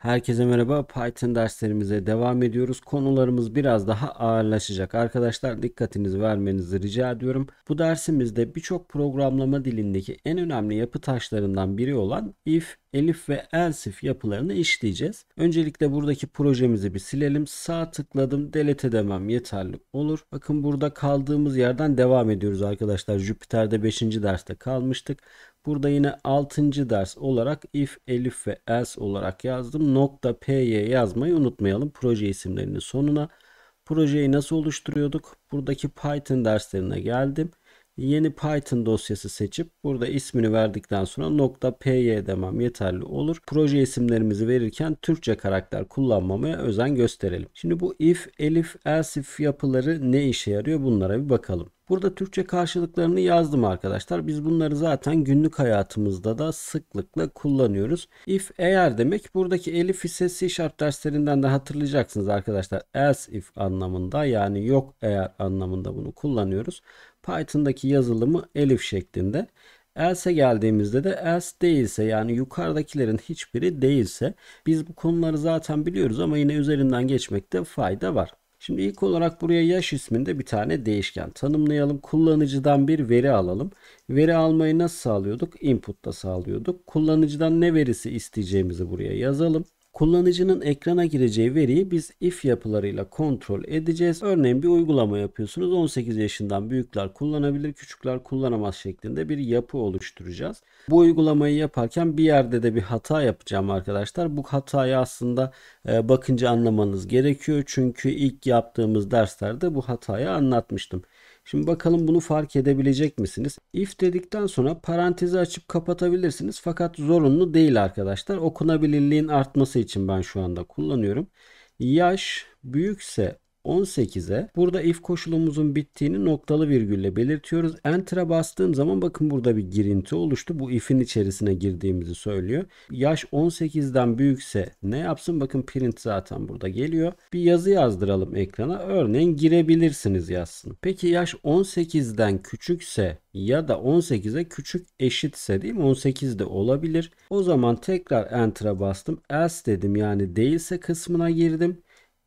Herkese merhaba. Python derslerimize devam ediyoruz. Konularımız biraz daha ağırlaşacak. Arkadaşlar dikkatinizi vermenizi rica ediyorum. Bu dersimizde birçok programlama dilindeki en önemli yapı taşlarından biri olan if elif ve elsif yapılarını işleyeceğiz. Öncelikle buradaki projemizi bir silelim. Sağ tıkladım delete demem yeterli olur. Bakın burada kaldığımız yerden devam ediyoruz arkadaşlar. Jüpiter'de 5. derste kalmıştık. Burada yine 6. ders olarak if, elif ve else olarak yazdım. Nokta py yazmayı unutmayalım proje isimlerinin sonuna. Projeyi nasıl oluşturuyorduk? Buradaki Python derslerine geldim yeni Python dosyası seçip burada ismini verdikten sonra nokta py demem yeterli olur. Proje isimlerimizi verirken Türkçe karakter kullanmamaya özen gösterelim. Şimdi bu if, elif, else if yapıları ne işe yarıyor bunlara bir bakalım. Burada Türkçe karşılıklarını yazdım arkadaşlar. Biz bunları zaten günlük hayatımızda da sıklıkla kullanıyoruz. If eğer demek. Buradaki elif ise C Sharp derslerinden de hatırlayacaksınız arkadaşlar. Else if anlamında yani yok eğer anlamında bunu kullanıyoruz. Python'daki yazılımı elif şeklinde. Else geldiğimizde de else değilse yani yukarıdakilerin hiçbiri değilse biz bu konuları zaten biliyoruz ama yine üzerinden geçmekte fayda var. Şimdi ilk olarak buraya yaş isminde bir tane değişken tanımlayalım. Kullanıcıdan bir veri alalım. Veri almayı nasıl sağlıyorduk? Input'ta sağlıyorduk. Kullanıcıdan ne verisi isteyeceğimizi buraya yazalım. Kullanıcının ekrana gireceği veriyi biz if yapılarıyla kontrol edeceğiz. Örneğin bir uygulama yapıyorsunuz. 18 yaşından büyükler kullanabilir, küçükler kullanamaz şeklinde bir yapı oluşturacağız. Bu uygulamayı yaparken bir yerde de bir hata yapacağım arkadaşlar. Bu hatayı aslında e, bakınca anlamanız gerekiyor. Çünkü ilk yaptığımız derslerde bu hatayı anlatmıştım. Şimdi bakalım bunu fark edebilecek misiniz? If dedikten sonra parantezi açıp kapatabilirsiniz. Fakat zorunlu değil arkadaşlar. Okunabilirliğin artması için ben şu anda kullanıyorum. Yaş büyükse 18'e. Burada if koşulumuzun bittiğini noktalı virgülle belirtiyoruz. Enter'a bastığım zaman bakın burada bir girinti oluştu. Bu if'in içerisine girdiğimizi söylüyor. Yaş 18'den büyükse ne yapsın? Bakın print zaten burada geliyor. Bir yazı yazdıralım ekrana. Örneğin girebilirsiniz yazsın. Peki yaş 18'den küçükse ya da 18'e küçük eşitse değil mi? 18 de olabilir. O zaman tekrar enter'a bastım. Else dedim yani değilse kısmına girdim.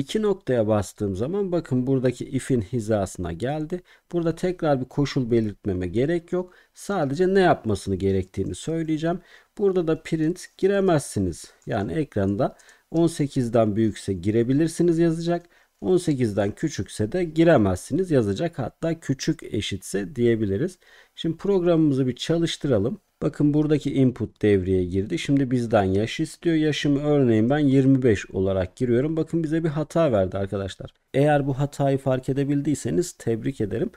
İki noktaya bastığım zaman bakın buradaki if'in hizasına geldi. Burada tekrar bir koşul belirtmeme gerek yok. Sadece ne yapmasını gerektiğini söyleyeceğim. Burada da print giremezsiniz. Yani ekranda 18'den büyükse girebilirsiniz yazacak. 18'den küçükse de giremezsiniz yazacak. Hatta küçük eşitse diyebiliriz. Şimdi programımızı bir çalıştıralım. Bakın buradaki input devreye girdi. Şimdi bizden yaş istiyor. Yaşımı örneğin ben 25 olarak giriyorum. Bakın bize bir hata verdi arkadaşlar. Eğer bu hatayı fark edebildiyseniz tebrik ederim.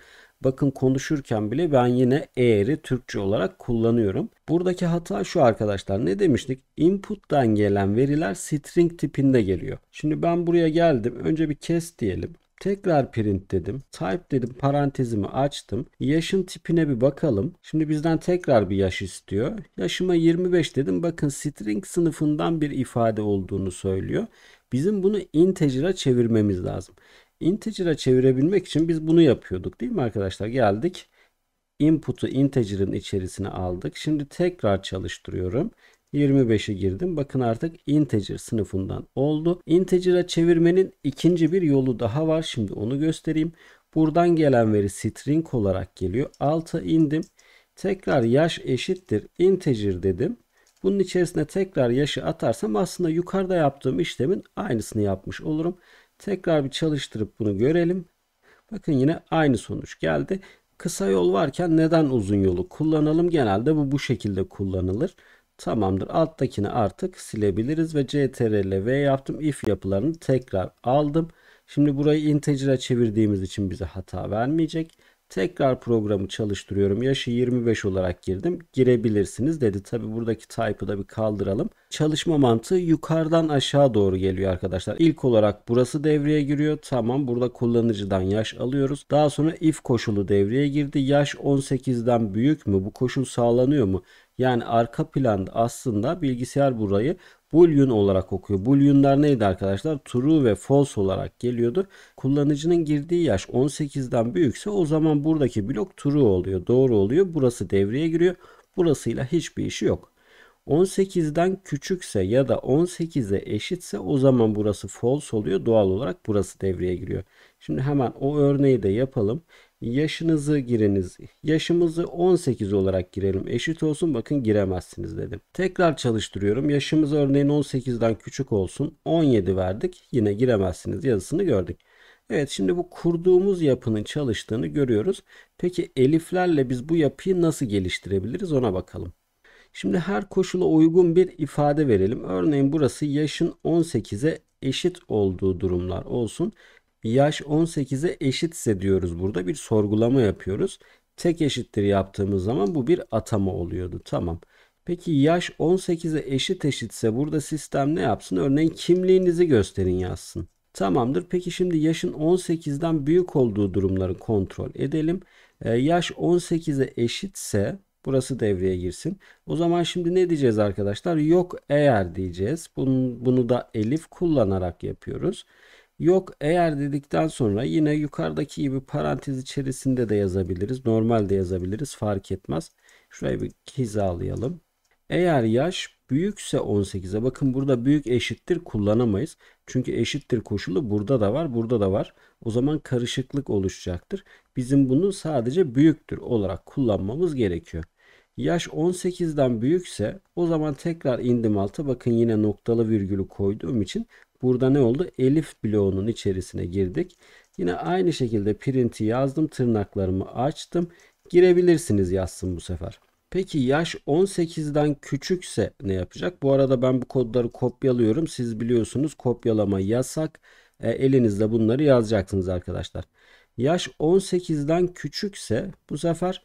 Bakın konuşurken bile ben yine eğri Türkçe olarak kullanıyorum. Buradaki hata şu arkadaşlar ne demiştik? Input'tan gelen veriler string tipinde geliyor. Şimdi ben buraya geldim. Önce bir kes diyelim. Tekrar print dedim. Type dedim parantezimi açtım. Yaşın tipine bir bakalım. Şimdi bizden tekrar bir yaş istiyor. Yaşıma 25 dedim. Bakın string sınıfından bir ifade olduğunu söylüyor. Bizim bunu integer'a çevirmemiz lazım. Integer'a çevirebilmek için biz bunu yapıyorduk değil mi arkadaşlar? Geldik. Input'u integer'ın içerisine aldık. Şimdi tekrar çalıştırıyorum. 25'e girdim. Bakın artık integer sınıfından oldu. Integer'a çevirmenin ikinci bir yolu daha var. Şimdi onu göstereyim. Buradan gelen veri string olarak geliyor. Alta indim. Tekrar yaş eşittir integer dedim. Bunun içerisine tekrar yaşı atarsam aslında yukarıda yaptığım işlemin aynısını yapmış olurum. Tekrar bir çalıştırıp bunu görelim. Bakın yine aynı sonuç geldi. Kısa yol varken neden uzun yolu kullanalım? Genelde bu bu şekilde kullanılır. Tamamdır. Alttakini artık silebiliriz ve CTRL V yaptım. If yapılarını tekrar aldım. Şimdi burayı integer'a çevirdiğimiz için bize hata vermeyecek. Tekrar programı çalıştırıyorum. Yaşı 25 olarak girdim. Girebilirsiniz dedi. Tabi buradaki type'ı da bir kaldıralım. Çalışma mantığı yukarıdan aşağı doğru geliyor arkadaşlar. İlk olarak burası devreye giriyor. Tamam burada kullanıcıdan yaş alıyoruz. Daha sonra if koşulu devreye girdi. Yaş 18'den büyük mü? Bu koşul sağlanıyor mu? Yani arka planda aslında bilgisayar burayı Boolean olarak okuyor. Boolean'lar neydi arkadaşlar? True ve false olarak geliyordu. Kullanıcının girdiği yaş 18'den büyükse o zaman buradaki blok true oluyor. Doğru oluyor. Burası devreye giriyor. Burasıyla hiçbir işi yok. 18'den küçükse ya da 18'e eşitse o zaman burası false oluyor. Doğal olarak burası devreye giriyor. Şimdi hemen o örneği de yapalım. Yaşınızı giriniz. Yaşımızı 18 olarak girelim. Eşit olsun bakın giremezsiniz dedim. Tekrar çalıştırıyorum. Yaşımız örneğin 18'den küçük olsun. 17 verdik. Yine giremezsiniz yazısını gördük. Evet şimdi bu kurduğumuz yapının çalıştığını görüyoruz. Peki eliflerle biz bu yapıyı nasıl geliştirebiliriz ona bakalım. Şimdi her koşula uygun bir ifade verelim. Örneğin burası yaşın 18'e eşit olduğu durumlar olsun yaş 18'e eşitse diyoruz burada bir sorgulama yapıyoruz. Tek eşittir yaptığımız zaman bu bir atama oluyordu. Tamam. Peki yaş 18'e eşit eşitse burada sistem ne yapsın? Örneğin kimliğinizi gösterin yazsın. Tamamdır. Peki şimdi yaşın 18'den büyük olduğu durumları kontrol edelim. Ee, yaş 18'e eşitse burası devreye girsin. O zaman şimdi ne diyeceğiz arkadaşlar? Yok eğer diyeceğiz. Bunu, bunu da elif kullanarak yapıyoruz. Yok eğer dedikten sonra yine yukarıdaki gibi parantez içerisinde de yazabiliriz. Normal de yazabiliriz fark etmez. Şuraya bir hizalayalım. Eğer yaş büyükse 18'e bakın burada büyük eşittir kullanamayız. Çünkü eşittir koşulu burada da var burada da var. O zaman karışıklık oluşacaktır. Bizim bunu sadece büyüktür olarak kullanmamız gerekiyor. Yaş 18'den büyükse o zaman tekrar indim altı bakın yine noktalı virgülü koyduğum için Burada ne oldu? Elif bloğunun içerisine girdik. Yine aynı şekilde print'i yazdım. Tırnaklarımı açtım. Girebilirsiniz yazsın bu sefer. Peki yaş 18'den küçükse ne yapacak? Bu arada ben bu kodları kopyalıyorum. Siz biliyorsunuz kopyalama yasak. E, elinizde bunları yazacaksınız arkadaşlar. Yaş 18'den küçükse bu sefer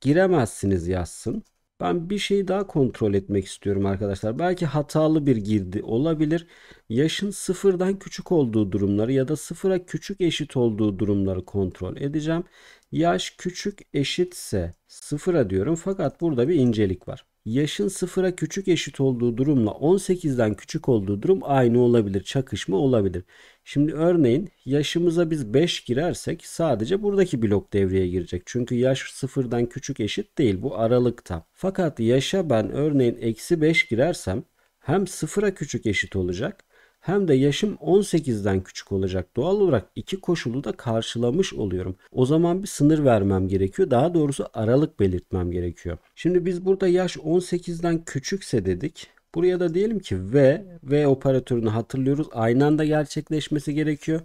giremezsiniz yazsın. Ben bir şeyi daha kontrol etmek istiyorum arkadaşlar. Belki hatalı bir girdi olabilir. Yaşın sıfırdan küçük olduğu durumları ya da sıfıra küçük eşit olduğu durumları kontrol edeceğim. Yaş küçük eşitse sıfıra diyorum fakat burada bir incelik var yaşın sıfıra küçük eşit olduğu durumla 18'den küçük olduğu durum aynı olabilir. Çakışma olabilir. Şimdi örneğin yaşımıza biz 5 girersek sadece buradaki blok devreye girecek. Çünkü yaş sıfırdan küçük eşit değil bu aralıkta. Fakat yaşa ben örneğin eksi 5 girersem hem sıfıra küçük eşit olacak hem de yaşım 18'den küçük olacak. Doğal olarak iki koşulu da karşılamış oluyorum. O zaman bir sınır vermem gerekiyor. Daha doğrusu aralık belirtmem gerekiyor. Şimdi biz burada yaş 18'den küçükse dedik. Buraya da diyelim ki V, V operatörünü hatırlıyoruz. Aynı anda gerçekleşmesi gerekiyor.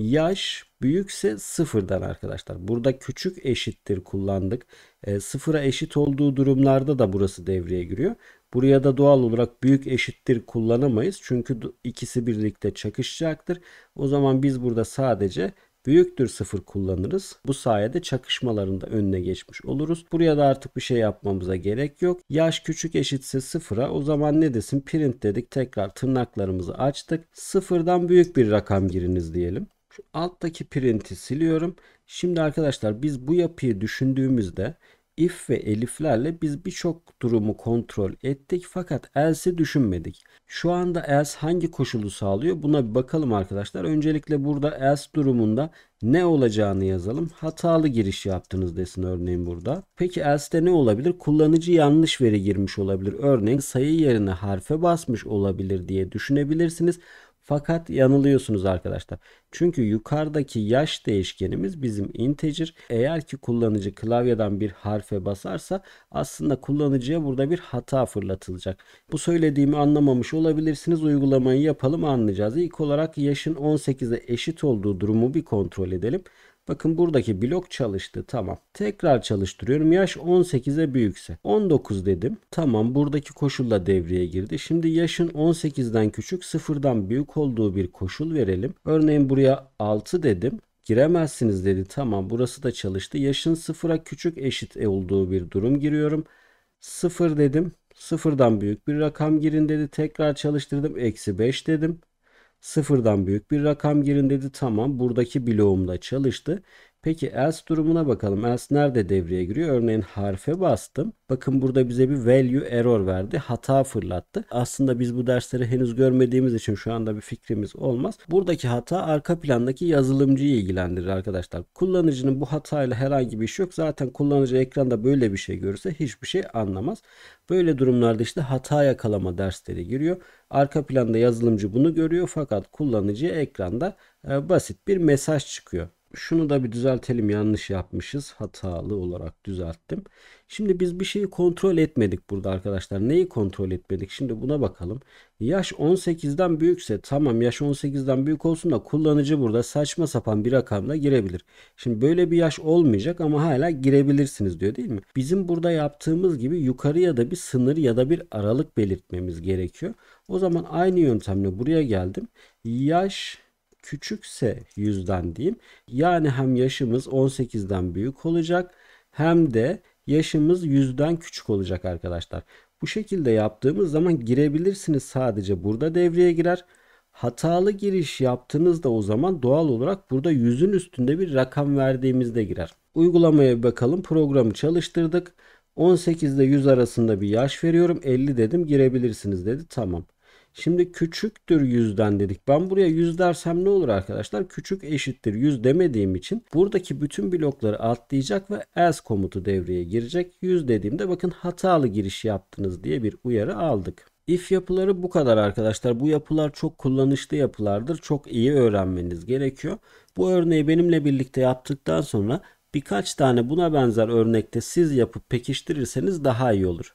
Yaş büyükse sıfırdan arkadaşlar. Burada küçük eşittir kullandık. E, sıfıra eşit olduğu durumlarda da burası devreye giriyor. Buraya da doğal olarak büyük eşittir kullanamayız. Çünkü ikisi birlikte çakışacaktır. O zaman biz burada sadece büyüktür sıfır kullanırız. Bu sayede çakışmaların da önüne geçmiş oluruz. Buraya da artık bir şey yapmamıza gerek yok. Yaş küçük eşitse sıfıra o zaman ne desin print dedik tekrar tırnaklarımızı açtık. Sıfırdan büyük bir rakam giriniz diyelim. Şu alttaki print'i siliyorum. Şimdi arkadaşlar biz bu yapıyı düşündüğümüzde if ve eliflerle biz birçok durumu kontrol ettik fakat else düşünmedik. Şu anda else hangi koşulu sağlıyor buna bir bakalım arkadaşlar. Öncelikle burada else durumunda ne olacağını yazalım. Hatalı giriş yaptınız desin örneğin burada. Peki else'de ne olabilir? Kullanıcı yanlış veri girmiş olabilir. Örneğin sayı yerine harfe basmış olabilir diye düşünebilirsiniz. Fakat yanılıyorsunuz arkadaşlar. Çünkü yukarıdaki yaş değişkenimiz bizim integer. Eğer ki kullanıcı klavyeden bir harfe basarsa aslında kullanıcıya burada bir hata fırlatılacak. Bu söylediğimi anlamamış olabilirsiniz. Uygulamayı yapalım anlayacağız. İlk olarak yaşın 18'e eşit olduğu durumu bir kontrol edelim. Bakın buradaki blok çalıştı. Tamam. Tekrar çalıştırıyorum. Yaş 18'e büyükse. 19 dedim. Tamam buradaki koşulla devreye girdi. Şimdi yaşın 18'den küçük sıfırdan büyük olduğu bir koşul verelim. Örneğin buraya 6 dedim giremezsiniz dedi. Tamam burası da çalıştı. Yaşın sıfıra küçük eşit olduğu bir durum giriyorum. Sıfır dedim. Sıfırdan büyük bir rakam girin dedi. Tekrar çalıştırdım. Eksi 5 dedim. Sıfırdan büyük bir rakam girin dedi. Tamam buradaki bloğumda çalıştı. Peki else durumuna bakalım. Else nerede devreye giriyor? Örneğin harfe bastım. Bakın burada bize bir value error verdi. Hata fırlattı. Aslında biz bu dersleri henüz görmediğimiz için şu anda bir fikrimiz olmaz. Buradaki hata arka plandaki yazılımcıyı ilgilendirir arkadaşlar. Kullanıcının bu hatayla herhangi bir iş yok. Zaten kullanıcı ekranda böyle bir şey görürse hiçbir şey anlamaz. Böyle durumlarda işte hata yakalama dersleri giriyor. Arka planda yazılımcı bunu görüyor fakat kullanıcı ekranda e, basit bir mesaj çıkıyor şunu da bir düzeltelim yanlış yapmışız hatalı olarak düzelttim. Şimdi biz bir şeyi kontrol etmedik burada arkadaşlar. Neyi kontrol etmedik? Şimdi buna bakalım. Yaş 18'den büyükse tamam yaş 18'den büyük olsun da kullanıcı burada saçma sapan bir rakamla girebilir. Şimdi böyle bir yaş olmayacak ama hala girebilirsiniz diyor değil mi? Bizim burada yaptığımız gibi yukarıya da bir sınır ya da bir aralık belirtmemiz gerekiyor. O zaman aynı yöntemle buraya geldim. Yaş küçükse yüzden diyeyim. Yani hem yaşımız 18'den büyük olacak hem de yaşımız yüzden küçük olacak arkadaşlar. Bu şekilde yaptığımız zaman girebilirsiniz sadece burada devreye girer. Hatalı giriş yaptığınızda o zaman doğal olarak burada yüzün üstünde bir rakam verdiğimizde girer. Uygulamaya bir bakalım programı çalıştırdık. 18 ile 100 arasında bir yaş veriyorum 50 dedim girebilirsiniz dedi tamam. Şimdi küçüktür yüzden dedik. Ben buraya yüz dersem ne olur arkadaşlar? Küçük eşittir yüz demediğim için buradaki bütün blokları atlayacak ve else komutu devreye girecek. Yüz dediğimde bakın hatalı giriş yaptınız diye bir uyarı aldık. If yapıları bu kadar arkadaşlar. Bu yapılar çok kullanışlı yapılardır. Çok iyi öğrenmeniz gerekiyor. Bu örneği benimle birlikte yaptıktan sonra birkaç tane buna benzer örnekte siz yapıp pekiştirirseniz daha iyi olur.